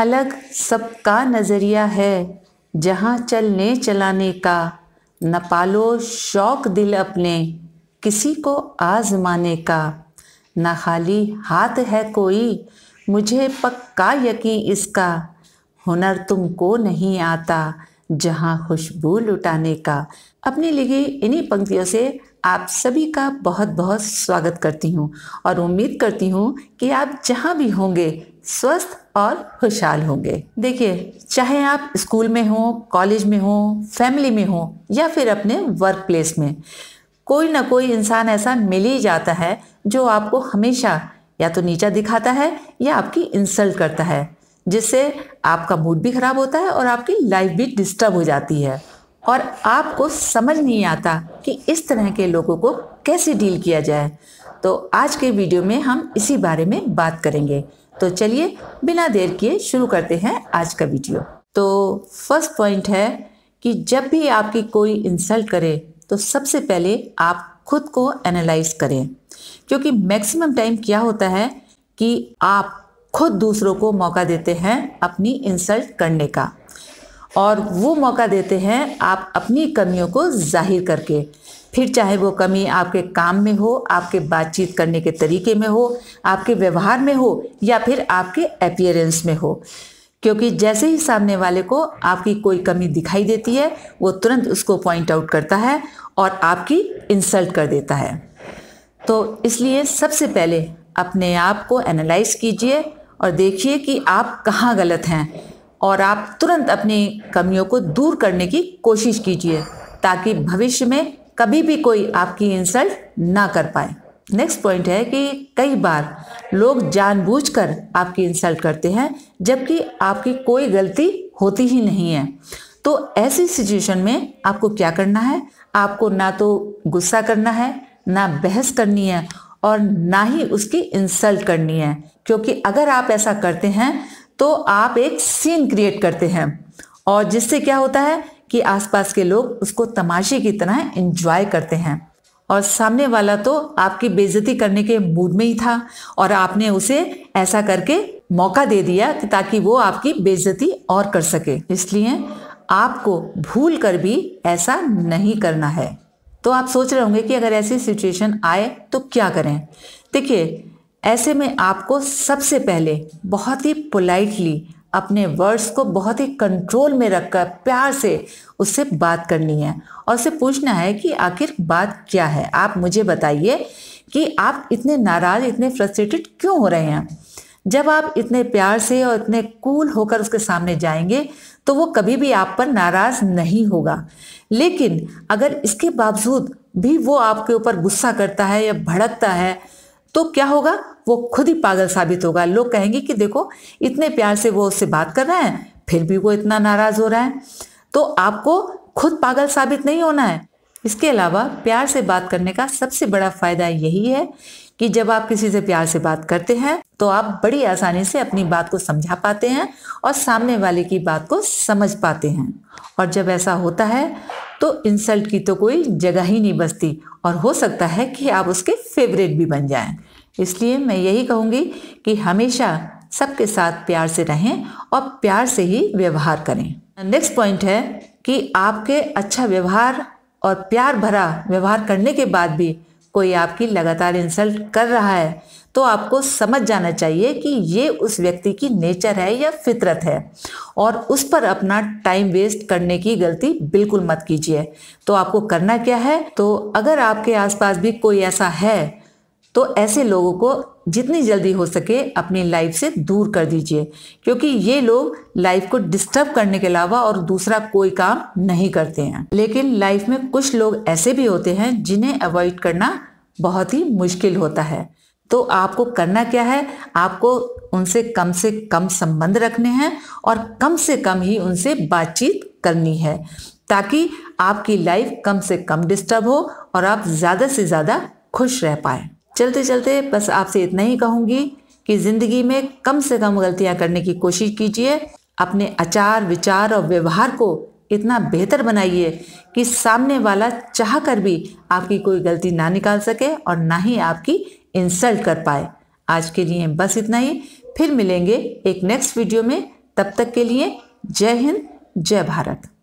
अलग सबका नज़रिया है जहाँ चलने चलाने का न पालो शौक दिल अपने किसी को आजमाने का न खाली हाथ है कोई मुझे पक्का यकीन इसका हुनर तुमको नहीं आता जहाँ खुशबू लुटाने का अपनी लिखी इन्हीं पंक्तियों से आप सभी का बहुत बहुत स्वागत करती हूँ और उम्मीद करती हूँ कि आप जहाँ भी होंगे स्वस्थ और खुशहाल होंगे देखिए चाहे आप स्कूल में हो कॉलेज में हो फैमिली में हो या फिर अपने वर्क प्लेस में कोई ना कोई इंसान ऐसा मिल ही जाता है जो आपको हमेशा या तो नीचा दिखाता है या आपकी इंसल्ट करता है जिससे आपका मूड भी ख़राब होता है और आपकी लाइफ भी डिस्टर्ब हो जाती है और आपको समझ नहीं आता कि इस तरह के लोगों को कैसे डील किया जाए तो आज के वीडियो में हम इसी बारे में बात करेंगे तो चलिए बिना देर किए शुरू करते हैं आज का वीडियो तो फर्स्ट पॉइंट है कि जब भी आपकी कोई इंसल्ट करे तो सबसे पहले आप खुद को एनालाइज करें क्योंकि मैक्सिमम टाइम क्या होता है कि आप खुद दूसरों को मौका देते हैं अपनी इंसल्ट करने का और वो मौका देते हैं आप अपनी कमियों को जाहिर करके फिर चाहे वो कमी आपके काम में हो आपके बातचीत करने के तरीके में हो आपके व्यवहार में हो या फिर आपके अपियरेंस में हो क्योंकि जैसे ही सामने वाले को आपकी कोई कमी दिखाई देती है वो तुरंत उसको पॉइंट आउट करता है और आपकी इंसल्ट कर देता है तो इसलिए सबसे पहले अपने आप को एनालाइज कीजिए और देखिए कि आप कहाँ गलत हैं और आप तुरंत अपनी कमियों को दूर करने की कोशिश कीजिए ताकि भविष्य में कभी भी कोई आपकी इंसल्ट ना कर पाए नेक्स्ट पॉइंट है कि कई बार लोग जानबूझकर आपकी इंसल्ट करते हैं जबकि आपकी कोई गलती होती ही नहीं है तो ऐसी सिचुएशन में आपको क्या करना है आपको ना तो गुस्सा करना है ना बहस करनी है और ना ही उसकी इंसल्ट करनी है क्योंकि अगर आप ऐसा करते हैं तो आप एक सीन क्रिएट करते हैं और जिससे क्या होता है कि आसपास के लोग उसको तमाशे की तरह एंजॉय करते हैं और सामने वाला तो आपकी बेजती करने के मूड में ही था और आपने उसे ऐसा करके मौका दे दिया कि ताकि वो आपकी बेजती और कर सके इसलिए आपको भूल कर भी ऐसा नहीं करना है तो आप सोच रहे होंगे कि अगर ऐसी सिचुएशन आए तो क्या करें देखिए ऐसे में आपको सबसे पहले बहुत ही पोलाइटली अपने वर्ड्स को बहुत ही कंट्रोल में रखकर प्यार से उससे बात करनी है और उससे पूछना है कि आखिर बात क्या है आप मुझे बताइए कि आप इतने नाराज़ इतने फ्रस्ट्रेटेड क्यों हो रहे हैं जब आप इतने प्यार से और इतने कूल होकर उसके सामने जाएंगे तो वो कभी भी आप पर नाराज़ नहीं होगा लेकिन अगर इसके बावजूद भी वो आपके ऊपर गुस्सा करता है या भड़कता है तो क्या होगा वो खुद ही पागल साबित होगा लोग कहेंगे कि देखो इतने प्यार से वो उससे बात कर रहे हैं फिर भी वो इतना नाराज़ हो रहा है तो आपको खुद पागल साबित नहीं होना है इसके अलावा प्यार से बात करने का सबसे बड़ा फ़ायदा यही है कि जब आप किसी से प्यार से बात करते हैं तो आप बड़ी आसानी से अपनी बात को समझा पाते हैं और सामने वाले की बात को समझ पाते हैं और जब ऐसा होता है तो इंसल्ट की तो कोई जगह ही नहीं बचती और हो सकता है कि आप उसके फेवरेट भी बन जाएं इसलिए मैं यही कहूँगी कि हमेशा सबके साथ प्यार से रहें और प्यार से ही व्यवहार करें नेक्स्ट पॉइंट है कि आपके अच्छा व्यवहार और प्यार भरा व्यवहार करने के बाद भी कोई आपकी लगातार इंसल्ट कर रहा है तो आपको समझ जाना चाहिए कि ये उस व्यक्ति की नेचर है या फितरत है और उस पर अपना टाइम वेस्ट करने की गलती बिल्कुल मत कीजिए तो आपको करना क्या है तो अगर आपके आसपास भी कोई ऐसा है तो ऐसे लोगों को जितनी जल्दी हो सके अपनी लाइफ से दूर कर दीजिए क्योंकि ये लोग लाइफ को डिस्टर्ब करने के अलावा और दूसरा कोई काम नहीं करते हैं लेकिन लाइफ में कुछ लोग ऐसे भी होते हैं जिन्हें अवॉइड करना बहुत ही मुश्किल होता है तो आपको करना क्या है आपको उनसे कम से कम संबंध रखने हैं और कम से कम ही उनसे बातचीत करनी है ताकि आपकी लाइफ कम से कम डिस्टर्ब हो और आप ज़्यादा से ज़्यादा खुश रह पाएँ चलते चलते बस आपसे इतना ही कहूँगी कि ज़िंदगी में कम से कम गलतियाँ करने की कोशिश कीजिए अपने आचार विचार और व्यवहार को इतना बेहतर बनाइए कि सामने वाला चाह कर भी आपकी कोई गलती ना निकाल सके और ना ही आपकी इंसल्ट कर पाए आज के लिए बस इतना ही फिर मिलेंगे एक नेक्स्ट वीडियो में तब तक के लिए जय हिंद जय भारत